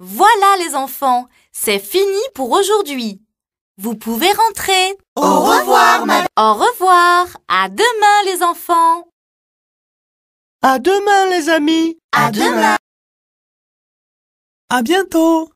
Voilà les enfants, c'est fini pour aujourd'hui. Vous pouvez rentrer. Au revoir, madame. Au revoir. À demain les enfants. À demain les amis. À demain. À bientôt.